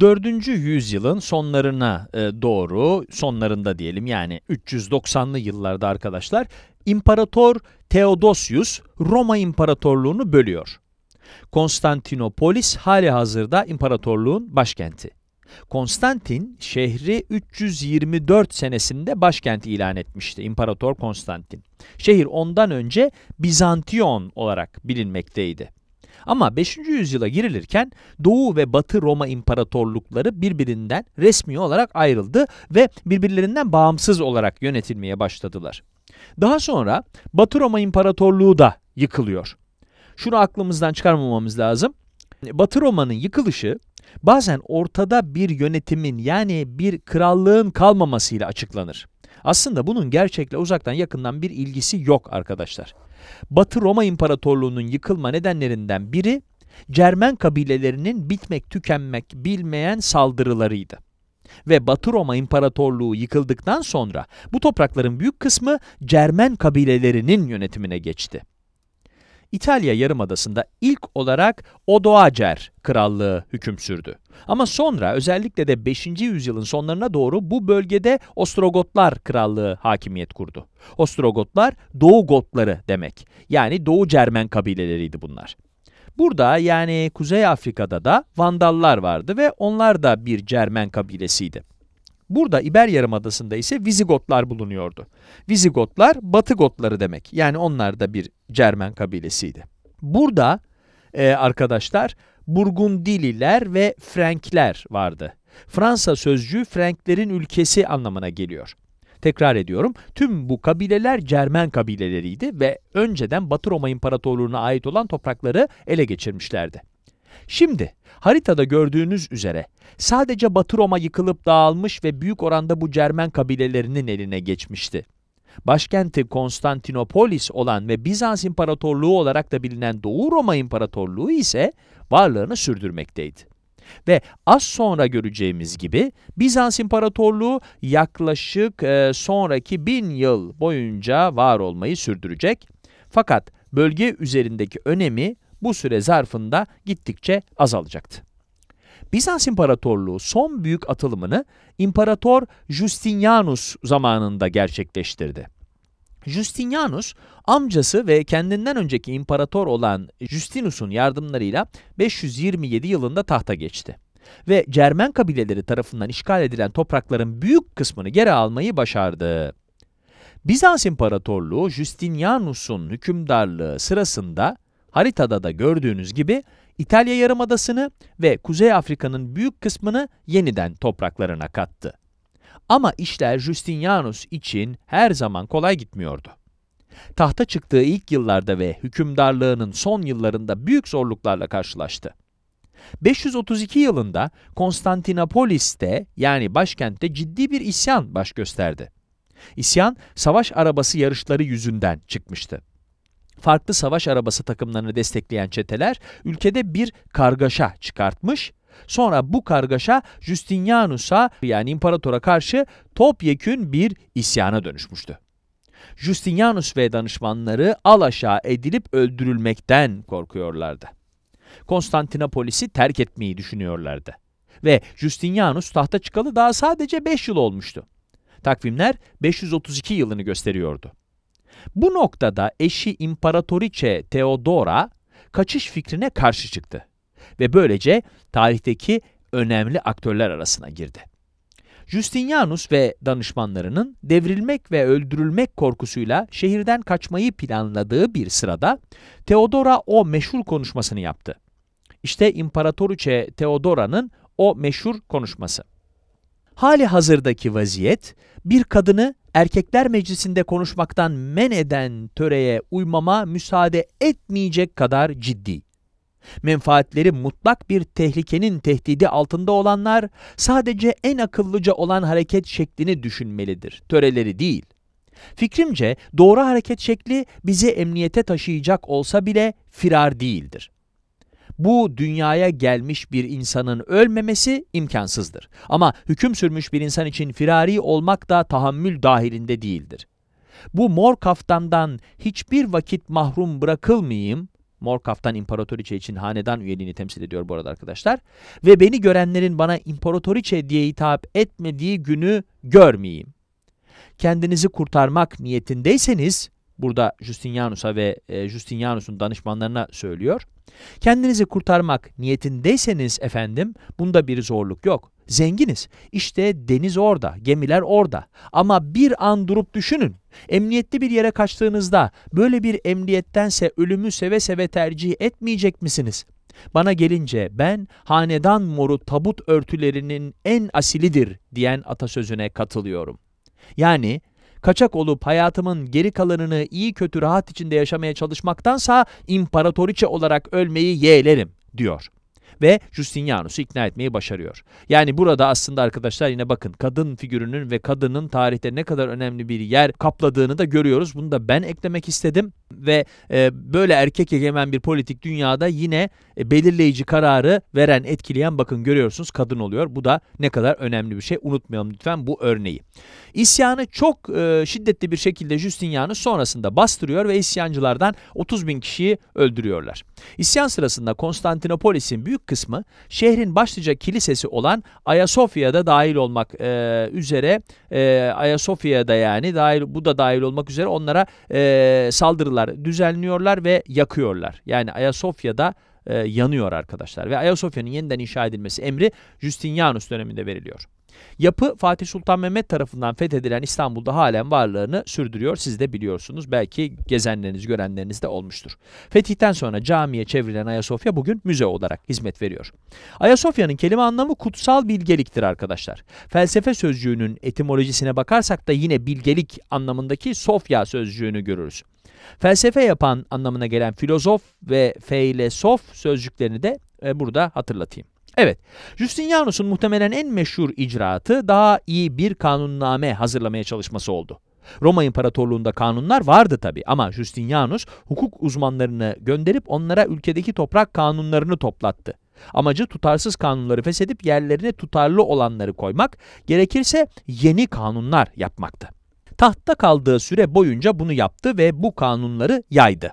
4. yüzyılın sonlarına e, doğru, sonlarında diyelim yani 390'lı yıllarda arkadaşlar, İmparator Theodosius Roma İmparatorluğunu bölüyor. Konstantinopolis hali hazırda imparatorluğun başkenti. Konstantin şehri 324 senesinde başkent ilan etmişti İmparator Konstantin. Şehir ondan önce Bizantiyon olarak bilinmekteydi. Ama 5. yüzyıla girilirken Doğu ve Batı Roma imparatorlukları birbirinden resmi olarak ayrıldı ve birbirlerinden bağımsız olarak yönetilmeye başladılar. Daha sonra Batı Roma İmparatorluğu da yıkılıyor. Şunu aklımızdan çıkarmamamız lazım. Batı Roma'nın yıkılışı bazen ortada bir yönetimin yani bir krallığın kalmamasıyla açıklanır. Aslında bunun gerçekle uzaktan yakından bir ilgisi yok arkadaşlar. Batı Roma İmparatorluğu'nun yıkılma nedenlerinden biri Cermen kabilelerinin bitmek tükenmek bilmeyen saldırılarıydı. Ve Batı Roma İmparatorluğu yıkıldıktan sonra bu toprakların büyük kısmı Cermen kabilelerinin yönetimine geçti. İtalya yarımadasında ilk olarak Odoacer Krallığı hüküm sürdü. Ama sonra özellikle de 5. yüzyılın sonlarına doğru bu bölgede Ostrogotlar Krallığı hakimiyet kurdu. Ostrogotlar Doğu Gotları demek. Yani Doğu Cermen kabileleriydi bunlar. Burada yani Kuzey Afrika'da da Vandallar vardı ve onlar da bir Cermen kabilesiydi. Burada İber Yarımadası'nda ise Vizigotlar bulunuyordu. Vizigotlar Batı Gotları demek. Yani onlar da bir Cermen kabilesiydi. Burada e, arkadaşlar Burgundililer ve Frankler vardı. Fransa sözcüğü Franklerin ülkesi anlamına geliyor. Tekrar ediyorum, tüm bu kabileler Cermen kabileleriydi ve önceden Batı Roma İmparatorluğu'na ait olan toprakları ele geçirmişlerdi. Şimdi haritada gördüğünüz üzere sadece Batı Roma yıkılıp dağılmış ve büyük oranda bu Cermen kabilelerinin eline geçmişti. Başkenti Konstantinopolis olan ve Bizans İmparatorluğu olarak da bilinen Doğu Roma İmparatorluğu ise varlığını sürdürmekteydi. Ve az sonra göreceğimiz gibi Bizans İmparatorluğu yaklaşık e, sonraki bin yıl boyunca var olmayı sürdürecek. Fakat bölge üzerindeki önemi bu süre zarfında gittikçe azalacaktı. Bizans İmparatorluğu son büyük atılımını İmparator Justinianus zamanında gerçekleştirdi. Justinianus amcası ve kendinden önceki imparator olan Justinus'un yardımlarıyla 527 yılında tahta geçti ve Cermen kabileleri tarafından işgal edilen toprakların büyük kısmını geri almayı başardı. Bizans İmparatorluğu Justinianus'un hükümdarlığı sırasında Haritada da gördüğünüz gibi İtalya Yarımadası'nı ve Kuzey Afrika'nın büyük kısmını yeniden topraklarına kattı. Ama işler Justinianus için her zaman kolay gitmiyordu. Tahta çıktığı ilk yıllarda ve hükümdarlığının son yıllarında büyük zorluklarla karşılaştı. 532 yılında Konstantinopolis'te yani başkentte ciddi bir isyan baş gösterdi. İsyan, savaş arabası yarışları yüzünden çıkmıştı farklı savaş arabası takımlarını destekleyen çeteler ülkede bir kargaşa çıkartmış. Sonra bu kargaşa Justinianus'a yani imparatora karşı topyekün bir isyana dönüşmüştü. Justinianus ve danışmanları alaşağı edilip öldürülmekten korkuyorlardı. Konstantinopolis'i terk etmeyi düşünüyorlardı. Ve Justinianus tahta çıkalı daha sadece 5 yıl olmuştu. Takvimler 532 yılını gösteriyordu. Bu noktada eşi İmparatoriçe Theodora kaçış fikrine karşı çıktı ve böylece tarihteki önemli aktörler arasına girdi. Justinianus ve danışmanlarının devrilmek ve öldürülmek korkusuyla şehirden kaçmayı planladığı bir sırada Theodora o meşhur konuşmasını yaptı. İşte İmparatoriçe Theodora'nın o meşhur konuşması. Hali hazırdaki vaziyet bir kadını erkekler meclisinde konuşmaktan men eden töreye uymama müsaade etmeyecek kadar ciddi. Menfaatleri mutlak bir tehlikenin tehdidi altında olanlar sadece en akıllıca olan hareket şeklini düşünmelidir, töreleri değil. Fikrimce doğru hareket şekli bizi emniyete taşıyacak olsa bile firar değildir bu dünyaya gelmiş bir insanın ölmemesi imkansızdır. Ama hüküm sürmüş bir insan için firari olmak da tahammül dahilinde değildir. Bu mor kaftandan hiçbir vakit mahrum bırakılmayayım, mor kaftan imparatoriçe için hanedan üyeliğini temsil ediyor bu arada arkadaşlar, ve beni görenlerin bana imparatoriçe diye hitap etmediği günü görmeyeyim. Kendinizi kurtarmak niyetindeyseniz, Burada Justinianus'a ve e, Justinianus'un danışmanlarına söylüyor. Kendinizi kurtarmak niyetindeyseniz efendim bunda bir zorluk yok. Zenginiz. İşte deniz orada, gemiler orada. Ama bir an durup düşünün. Emniyetli bir yere kaçtığınızda böyle bir emniyettense ölümü seve seve tercih etmeyecek misiniz? Bana gelince ben hanedan moru tabut örtülerinin en asilidir diyen atasözüne katılıyorum. Yani Kaçak olup hayatımın geri kalanını iyi kötü rahat içinde yaşamaya çalışmaktansa imparatoriçe olarak ölmeyi yeğlerim diyor ve Justinianus'u ikna etmeyi başarıyor. Yani burada aslında arkadaşlar yine bakın kadın figürünün ve kadının tarihte ne kadar önemli bir yer kapladığını da görüyoruz. Bunu da ben eklemek istedim ve e, böyle erkek egemen bir politik dünyada yine e, belirleyici kararı veren, etkileyen bakın görüyorsunuz kadın oluyor. Bu da ne kadar önemli bir şey. Unutmayalım lütfen bu örneği. İsyanı çok e, şiddetli bir şekilde Justinianus sonrasında bastırıyor ve isyancılardan 30 bin kişiyi öldürüyorlar. İsyan sırasında Konstantinopolis'in büyük kısmı şehrin başlıca kilisesi olan Ayasofya'da dahil olmak e, üzere e, Ayasofya'da yani dahil bu da dahil olmak üzere onlara e, saldırılar düzenliyorlar ve yakıyorlar. Yani Ayasofya'da e, yanıyor arkadaşlar ve Ayasofya'nın yeniden inşa edilmesi emri Justinianus döneminde veriliyor. Yapı Fatih Sultan Mehmet tarafından fethedilen İstanbul'da halen varlığını sürdürüyor. Siz de biliyorsunuz. Belki gezenleriniz, görenleriniz de olmuştur. Fetihten sonra camiye çevrilen Ayasofya bugün müze olarak hizmet veriyor. Ayasofya'nın kelime anlamı kutsal bilgeliktir arkadaşlar. Felsefe sözcüğünün etimolojisine bakarsak da yine bilgelik anlamındaki Sofya sözcüğünü görürüz. Felsefe yapan anlamına gelen filozof ve feylesof sözcüklerini de e, burada hatırlatayım. Evet, Justinianus'un muhtemelen en meşhur icraatı daha iyi bir kanunname hazırlamaya çalışması oldu. Roma İmparatorluğu'nda kanunlar vardı tabi ama Justinianus hukuk uzmanlarını gönderip onlara ülkedeki toprak kanunlarını toplattı. Amacı tutarsız kanunları feshedip yerlerine tutarlı olanları koymak, gerekirse yeni kanunlar yapmaktı. Tahtta kaldığı süre boyunca bunu yaptı ve bu kanunları yaydı.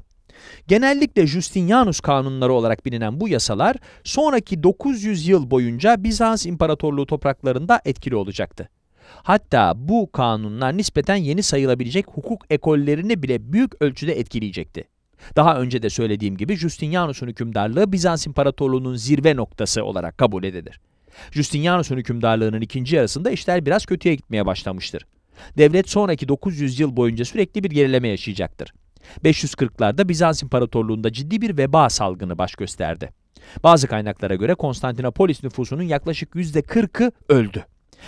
Genellikle Justinianus kanunları olarak bilinen bu yasalar sonraki 900 yıl boyunca Bizans İmparatorluğu topraklarında etkili olacaktı. Hatta bu kanunlar nispeten yeni sayılabilecek hukuk ekollerini bile büyük ölçüde etkileyecekti. Daha önce de söylediğim gibi Justinianus'un hükümdarlığı Bizans İmparatorluğu'nun zirve noktası olarak kabul edilir. Justinianus'un hükümdarlığının ikinci yarısında işler biraz kötüye gitmeye başlamıştır. Devlet sonraki 900 yıl boyunca sürekli bir gerileme yaşayacaktır. 540'larda Bizans İmparatorluğu'nda ciddi bir veba salgını baş gösterdi. Bazı kaynaklara göre Konstantinopolis nüfusunun yaklaşık %40'ı öldü.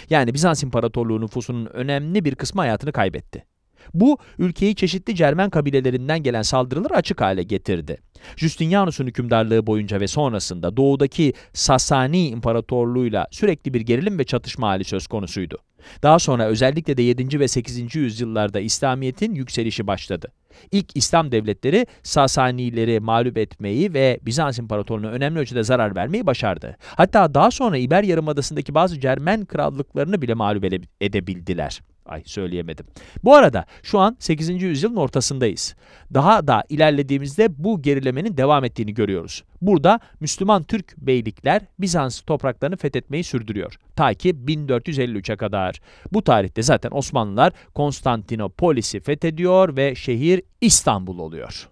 Yani Bizans İmparatorluğu nüfusunun önemli bir kısmı hayatını kaybetti. Bu ülkeyi çeşitli Cermen kabilelerinden gelen saldırıları açık hale getirdi. Justinianus'un hükümdarlığı boyunca ve sonrasında doğudaki Sasani İmparatorluğu'yla sürekli bir gerilim ve çatışma hali söz konusuydu. Daha sonra özellikle de 7. ve 8. yüzyıllarda İslamiyet'in yükselişi başladı. İlk İslam devletleri Sasanileri mağlup etmeyi ve Bizans İmparatorluğu'na önemli ölçüde zarar vermeyi başardı. Hatta daha sonra İber Yarımadası'ndaki bazı Cermen krallıklarını bile mağlup edebildiler. Ay söyleyemedim. Bu arada şu an 8. yüzyılın ortasındayız. Daha da ilerlediğimizde bu gerilemenin devam ettiğini görüyoruz. Burada Müslüman Türk beylikler Bizans topraklarını fethetmeyi sürdürüyor. Ta ki 1453'e kadar. Bu tarihte zaten Osmanlılar Konstantinopolis'i fethediyor ve şehir İstanbul oluyor.